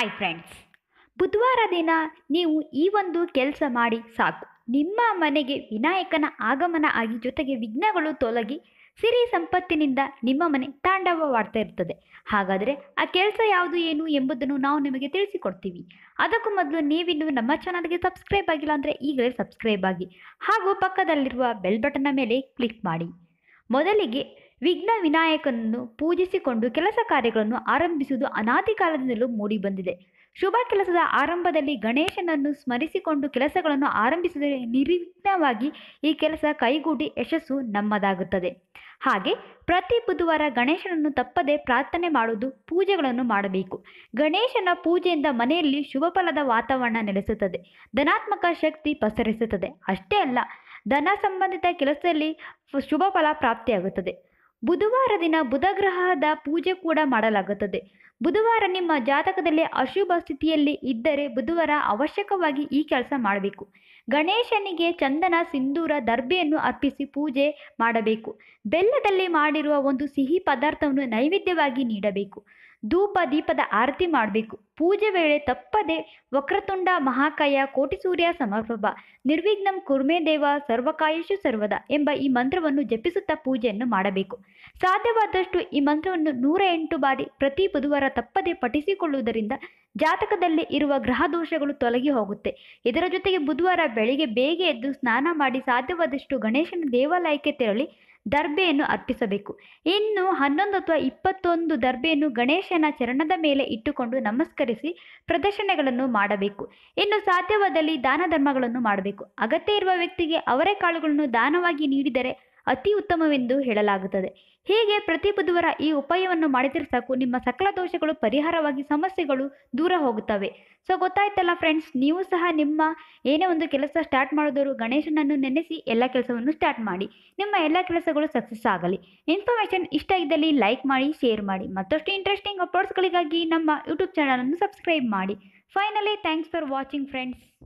hi friends ಬುಧವಾರ ದಿನ ನೀವು ಈ ಒಂದು ಕೆಲಸ ಮಾಡಿ ಸಾಕು ನಿಮ್ಮ ಮನೆಗೆ ವಿನಾಯಕನ ಆಗಮನ ಆಗಿ ಜೊತೆಗೆ ವಿಘ್ನಗಳು ತೊಲಗಿ ಸಿರಿ ಸಂಪತ್ತಿನಿಂದ ನಿಮ್ಮ ಮನೆ ತಾಂಡವವಾಡ್ತಾ ಇರ್ತದೆ ಹಾಗಾದರೆ ಆ ಕೆಲಸ ಯಾವುದು ಏನು ಎಂಬುದನ್ನು ನಾವು ನಿಮಗೆ ತಿಳಿಸಿಕೊಡ್ತೀವಿ ಅದಕ್ಕೂ ಮೊದಲು ನೀವಿನ್ನು ನಮ್ಮ ಚಾನಲ್ಗೆ ಸಬ್ಸ್ಕ್ರೈಬ್ ಆಗಿಲ್ಲ ಅಂದರೆ ಈಗಲೇ ಸಬ್ಸ್ಕ್ರೈಬ್ ಆಗಿ ಹಾಗೂ ಪಕ್ಕದಲ್ಲಿರುವ ಬೆಲ್ ಬಟನ್ನ ಮೇಲೆ ಕ್ಲಿಕ್ ಮಾಡಿ ಮೊದಲಿಗೆ ವಿಘ್ನ ವಿನಾಯಕನನ್ನು ಪೂಜಿಸಿಕೊಂಡು ಕೆಲಸ ಕಾರ್ಯಗಳನ್ನು ಆರಂಭಿಸುವುದು ಅನಾದಿ ಕಾಲದಿಂದಲೂ ಮೂಡಿಬಂದಿದೆ ಶುಭ ಕೆಲಸದ ಆರಂಭದಲ್ಲಿ ಗಣೇಶನನ್ನು ಸ್ಮರಿಸಿಕೊಂಡು ಕೆಲಸಗಳನ್ನು ಆರಂಭಿಸಿದರೆ ನಿರ್ವಿಘ್ನವಾಗಿ ಈ ಕೆಲಸ ಕೈಗೂಡಿ ಯಶಸ್ಸು ನಮ್ಮದಾಗುತ್ತದೆ ಹಾಗೆ ಪ್ರತಿ ಬುಧವಾರ ಗಣೇಶನನ್ನು ತಪ್ಪದೆ ಪ್ರಾರ್ಥನೆ ಮಾಡುವುದು ಪೂಜೆಗಳನ್ನು ಮಾಡಬೇಕು ಗಣೇಶನ ಪೂಜೆಯಿಂದ ಮನೆಯಲ್ಲಿ ಶುಭ ಫಲದ ವಾತಾವರಣ ನೆಲೆಸುತ್ತದೆ ಧನಾತ್ಮಕ ಶಕ್ತಿ ಪಸರಿಸುತ್ತದೆ ಅಷ್ಟೇ ಅಲ್ಲ ಧನ ಸಂಬಂಧಿತ ಕೆಲಸದಲ್ಲಿ ಶುಭ ಫಲ ಪ್ರಾಪ್ತಿಯಾಗುತ್ತದೆ ಬುಧವಾರ ದಿನ ಬುಧಗ್ರಹದ ಪೂಜೆ ಕೂಡ ಮಾಡಲಾಗುತ್ತದೆ ಬುಧವಾರ ನಿಮ್ಮ ಜಾತಕದಲ್ಲಿ ಅಶುಭ ಸ್ಥಿತಿಯಲ್ಲಿ ಇದ್ದರೆ ಬುಧವಾರ ಅವಶ್ಯಕವಾಗಿ ಈ ಕೆಲಸ ಮಾಡಬೇಕು ಗಣೇಶನಿಗೆ ಚಂದನ ಸಿಂಧೂರ ದರ್ಬೆಯನ್ನು ಅರ್ಪಿಸಿ ಪೂಜೆ ಮಾಡಬೇಕು ಬೆಲ್ಲದಲ್ಲಿ ಮಾಡಿರುವ ಒಂದು ಸಿಹಿ ಪದಾರ್ಥವನ್ನು ನೈವೇದ್ಯವಾಗಿ ನೀಡಬೇಕು ಧೂಪ ದೀಪದ ಆರತಿ ಮಾಡಬೇಕು ಪೂಜೆ ವೇಳೆ ತಪ್ಪದೆ ವಕ್ರತುಂಡ ಮಹಾಕಾಯ ಸೂರ್ಯ ಸಮರ್ಪಭ ನಿರ್ವಿಘ್ನಂ ಕುರ್ಮೆ ದೇವ ಸರ್ವಕಾಯಶು ಸರ್ವದ ಎಂಬ ಈ ಮಂತ್ರವನ್ನು ಜಪಿಸುತ್ತಾ ಪೂಜೆಯನ್ನು ಮಾಡಬೇಕು ಸಾಧ್ಯವಾದಷ್ಟು ಈ ಮಂತ್ರವನ್ನು ನೂರ ಎಂಟು ಬಾರಿ ಪ್ರತಿ ಬುಧವಾರ ತಪ್ಪದೆ ಪಠಿಸಿಕೊಳ್ಳುವುದರಿಂದ ಜಾತಕದಲ್ಲಿ ಇರುವ ಗ್ರಹ ದೋಷಗಳು ತೊಲಗಿ ಹೋಗುತ್ತೆ ಇದರ ಜೊತೆಗೆ ಬುಧವಾರ ಬೆಳಿಗ್ಗೆ ಬೇಗ ಎದ್ದು ಸ್ನಾನ ಮಾಡಿ ಸಾಧ್ಯವಾದಷ್ಟು ಗಣೇಶನ ದೇವಾಲಯಕ್ಕೆ ತೆರಳಿ ದರ್ಬೆಯನ್ನು ಅರ್ಪಿಸಬೇಕು ಇನ್ನು ಹನ್ನೊಂದು ಅಥವಾ ಇಪ್ಪತ್ತೊಂದು ದರ್ಬೆಯನ್ನು ಗಣೇಶನ ಚರಣದ ಮೇಲೆ ಇಟ್ಟುಕೊಂಡು ನಮಸ್ಕರಿಸಿ ಪ್ರದರ್ಶನಗಳನ್ನು ಮಾಡಬೇಕು ಇನ್ನು ಸಾಧ್ಯವಾದಲ್ಲಿ ದಾನ ಧರ್ಮಗಳನ್ನು ಮಾಡಬೇಕು ಅಗತ್ಯ ಇರುವ ವ್ಯಕ್ತಿಗೆ ಅವರೇ ಕಾಳುಗಳನ್ನು ದಾನವಾಗಿ ನೀಡಿದರೆ ಅತಿ ಉತ್ತಮವೆಂದು ಹೇಳಲಾಗುತ್ತದೆ ಹೀಗೆ ಪ್ರತಿ ಬುಧವಾರ ಈ ಉಪಾಯವನ್ನು ಮಾಡಿದರೆ ಸಾಕು ನಿಮ್ಮ ಸಕಲ ದೋಷಗಳು ಪರಿಹಾರವಾಗಿ ಸಮಸ್ಯೆಗಳು ದೂರ ಹೋಗುತ್ತವೆ ಸೊ ಗೊತ್ತಾಯ್ತಲ್ಲ ಫ್ರೆಂಡ್ಸ್ ನೀವು ಸಹ ನಿಮ್ಮ ಏನೇ ಒಂದು ಕೆಲಸ ಸ್ಟಾರ್ಟ್ ಮಾಡಿದವರು ಗಣೇಶನನ್ನು ನೆನೆಸಿ ಎಲ್ಲ ಕೆಲಸವನ್ನು ಸ್ಟಾರ್ಟ್ ಮಾಡಿ ನಿಮ್ಮ ಎಲ್ಲ ಕೆಲಸಗಳು ಸಕ್ಸಸ್ ಆಗಲಿ ಇನ್ಫಾರ್ಮೇಷನ್ ಇಷ್ಟ ಇದ್ದಲ್ಲಿ ಲೈಕ್ ಮಾಡಿ ಶೇರ್ ಮಾಡಿ ಮತ್ತಷ್ಟು ಇಂಟ್ರೆಸ್ಟಿಂಗ್ ಅಪ್ಲೋಡ್ಸ್ಗಳಿಗಾಗಿ ನಮ್ಮ ಯೂಟ್ಯೂಬ್ ಚಾನಲನ್ನು ಸಬ್ಸ್ಕ್ರೈಬ್ ಮಾಡಿ finally thanks for watching friends